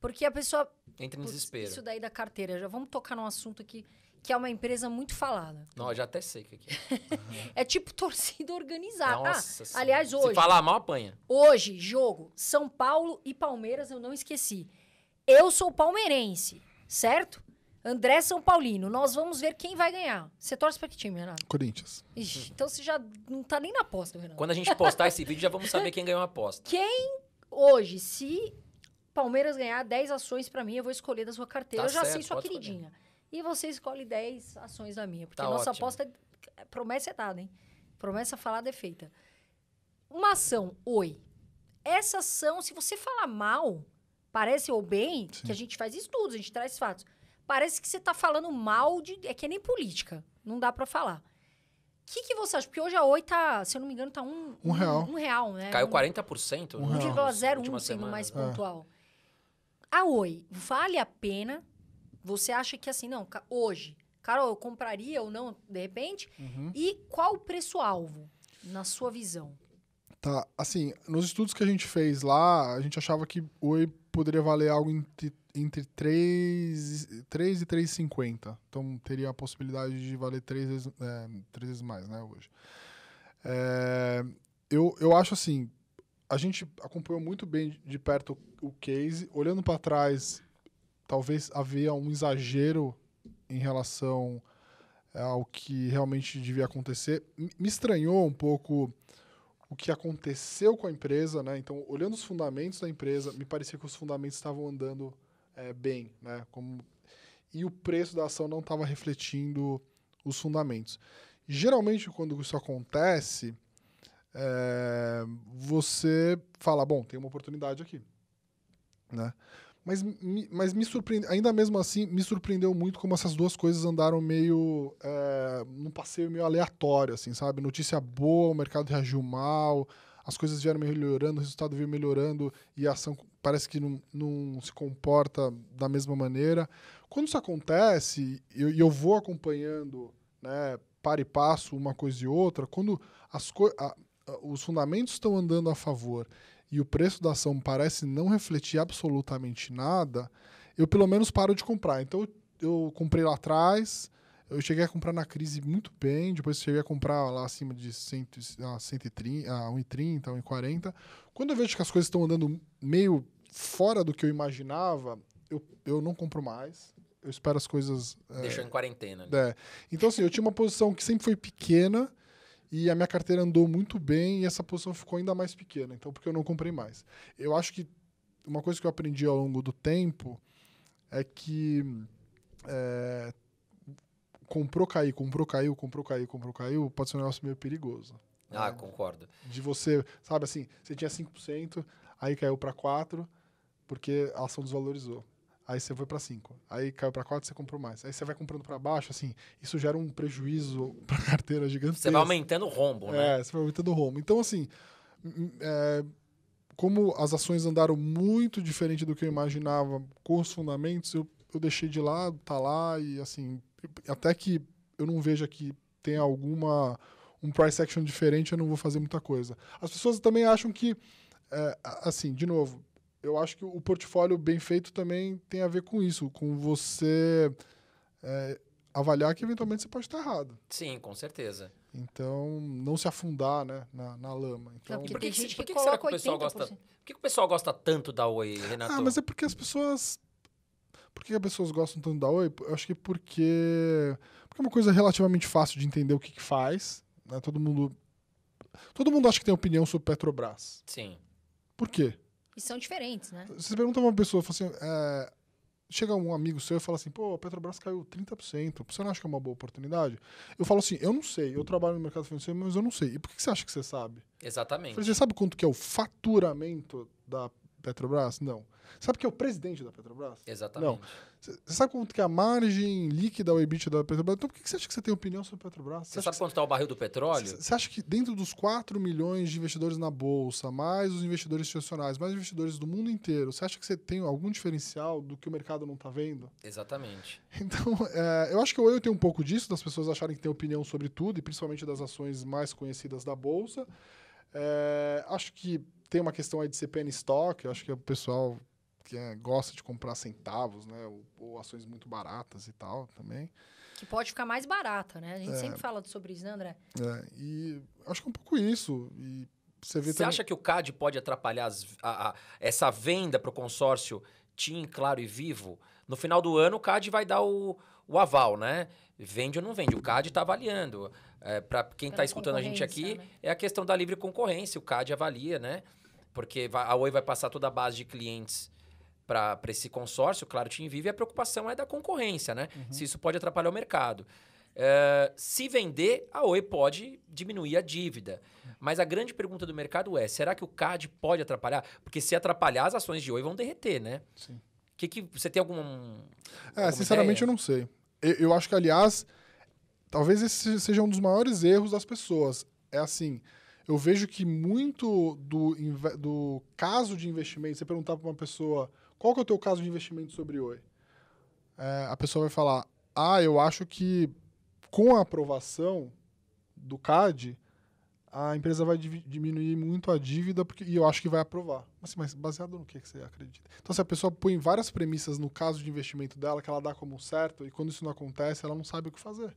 Porque a pessoa. Entra em desespero. Isso daí da carteira. Já vamos tocar num assunto aqui que é uma empresa muito falada. Não, eu já até sei o que é. é tipo torcida organizada. Ah, Nossa, ah, aliás, hoje. Se falar mal, apanha. Hoje, jogo São Paulo e Palmeiras, eu não esqueci. Eu sou palmeirense, certo? André São Paulino, nós vamos ver quem vai ganhar. Você torce pra que time, Renato? Corinthians. Ixi, então você já não tá nem na aposta, Renato. Quando a gente postar esse vídeo, já vamos saber quem ganhou a aposta. Quem hoje, se Palmeiras ganhar 10 ações para mim, eu vou escolher da sua carteira. Tá eu já certo, sei sua queridinha. Escolher. E você escolhe 10 ações da minha. Porque tá nossa ótimo. aposta é. Promessa é dada, hein? Promessa falada é feita. Uma ação, oi. Essa ação, se você falar mal, parece ou bem, Sim. que a gente faz estudos, a gente traz fatos. Parece que você está falando mal de. É que é nem política. Não dá para falar. O que, que você acha? Porque hoje a Oi tá, se eu não me engano, tá um, um, real. Um real, né? Caiu 40%. 1,01, um, um sendo mais é. pontual. A ah, Oi, vale a pena? Você acha que assim, não, hoje, Carol, eu compraria ou não, de repente? Uhum. E qual o preço-alvo, na sua visão? Tá, assim, nos estudos que a gente fez lá, a gente achava que Oi poderia valer algo entre, entre 3, 3 e 3,50. Então, teria a possibilidade de valer 3 vezes, é, 3 vezes mais, né, hoje. É, eu, eu acho assim, a gente acompanhou muito bem de perto o case. Olhando para trás, talvez havia um exagero em relação é, ao que realmente devia acontecer. Me estranhou um pouco o que aconteceu com a empresa, né? Então, olhando os fundamentos da empresa, me parecia que os fundamentos estavam andando é, bem, né? Como... E o preço da ação não estava refletindo os fundamentos. Geralmente, quando isso acontece, é, você fala, bom, tem uma oportunidade aqui, né? Mas, mas me surpreende, ainda mesmo assim, me surpreendeu muito como essas duas coisas andaram meio é, num passeio meio aleatório, assim, sabe? Notícia boa, o mercado reagiu mal, as coisas vieram melhorando, o resultado veio melhorando e a ação parece que não, não se comporta da mesma maneira. Quando isso acontece, e eu, eu, vou acompanhando, né, par e passo, uma coisa e outra, quando as coisas ah, os fundamentos estão andando a favor e o preço da ação parece não refletir absolutamente nada, eu pelo menos paro de comprar. Então eu, comprei lá atrás, eu cheguei a comprar na crise muito bem, depois cheguei a comprar lá acima de 130, 1,30, 1,40. Quando eu vejo que as coisas estão andando meio fora do que eu imaginava, eu, eu não compro mais. Eu espero as coisas. Eh, Deixou é, em quarentena. Né? É. Então, assim, eu tinha uma posição que sempre foi pequena e a minha carteira andou muito bem e essa posição ficou ainda mais pequena, então porque eu não comprei mais. Eu acho que uma coisa que eu aprendi ao longo do tempo é que é, comprou, caiu, comprou, caiu, comprou, caiu, comprou, caiu, pode ser um negócio meio perigoso. Né? Ah, né? concordo. De você, sabe assim, você tinha 5%, aí caiu para 4%, porque a ação desvalorizou. Aí você foi para 5. Aí caiu para 4, você comprou mais. Aí você vai comprando para baixo, assim, isso gera um prejuízo para carteira gigante Você vai aumentando o rombo, né? É, você vai aumentando o rombo. Então, assim, hum, hum, é, como as ações andaram muito diferente do que eu imaginava com os fundamentos, eu, eu deixei de lado, tá lá, e assim, até que eu não veja que tem alguma um price action diferente, eu não vou fazer muita coisa. As pessoas também acham que, é, assim, de novo, eu acho que o portfólio bem feito também tem a ver com isso, com você é, avaliar que eventualmente você pode estar errado. Sim, com certeza. Então, não se afundar né, na, na lama. Então, por que, gente por que, que será que o pessoal gosta? Por que o pessoal gosta tanto da Oi, Renato? Ah, mas é porque as pessoas. Por que as pessoas gostam tanto da Oi? Eu acho que porque. Porque é uma coisa relativamente fácil de entender o que, que faz. Né? Todo mundo. Todo mundo acha que tem opinião sobre Petrobras. Sim. Por quê? são diferentes, né? Você pergunta uma pessoa, fala assim, é, chega um amigo seu e fala assim, pô, a Petrobras caiu 30%, você não acha que é uma boa oportunidade? Eu falo assim, eu não sei, eu trabalho no mercado financeiro, mas eu não sei. E por que você acha que você sabe? Exatamente. você sabe quanto que é o faturamento da, Petrobras? Não. Sabe que é o presidente da Petrobras? Exatamente. Não. Você sabe quanto que é a margem líquida ao EBIT da Petrobras? Então por que você acha que você tem opinião sobre a Petrobras? Você, você sabe quanto está o barril do petróleo? Você acha que dentro dos 4 milhões de investidores na Bolsa, mais os investidores institucionais, mais investidores do mundo inteiro, você acha que você tem algum diferencial do que o mercado não está vendo? Exatamente. Então, é, eu acho que eu tenho um pouco disso, das pessoas acharem que tem opinião sobre tudo, e principalmente das ações mais conhecidas da Bolsa. É, acho que tem uma questão aí de CPN estoque, eu acho que o pessoal que é, gosta de comprar centavos, né? Ou, ou, ações muito baratas e tal também. Que pode ficar mais barata, né? A gente é, sempre fala sobre isso, né, André? É, e acho que é um pouco isso. E você vê você também... acha que o CAD pode atrapalhar as, a, a, essa venda para o consórcio TIM, Claro e Vivo, no final do ano o CAD vai dar o, o aval, né? Vende ou não vende? O CAD está avaliando. É, Para quem está escutando a gente aqui, né? é a questão da livre concorrência. O CAD avalia, né? Porque a Oi vai passar toda a base de clientes para esse consórcio, claro, o TIM Vive, e a preocupação é da concorrência, né? Uhum. Se isso pode atrapalhar o mercado. Eh, se vender, a Oi pode diminuir a dívida. Mas a grande pergunta do mercado é: será que o CAD pode atrapalhar? Porque se atrapalhar, as ações de Oi vão derreter, né? Sim. Que que, você tem algum. É, sinceramente, ideia? eu não sei. Eu, eu, acho que, aliás, talvez esse seja um dos maiores erros das pessoas. É assim. Eu vejo que muito do, do caso de investimento, você perguntar para uma pessoa qual que é o teu caso de investimento sobre Oi, é, a pessoa vai falar: ah, eu acho que com a aprovação do CAD, a empresa vai diminuir muito a dívida porque, e eu acho que vai aprovar. Mas, mas baseado no que, que, você acredita? Então, se a pessoa põe várias premissas no caso de investimento dela, que ela dá como certo, e quando isso não acontece, ela não sabe o que fazer.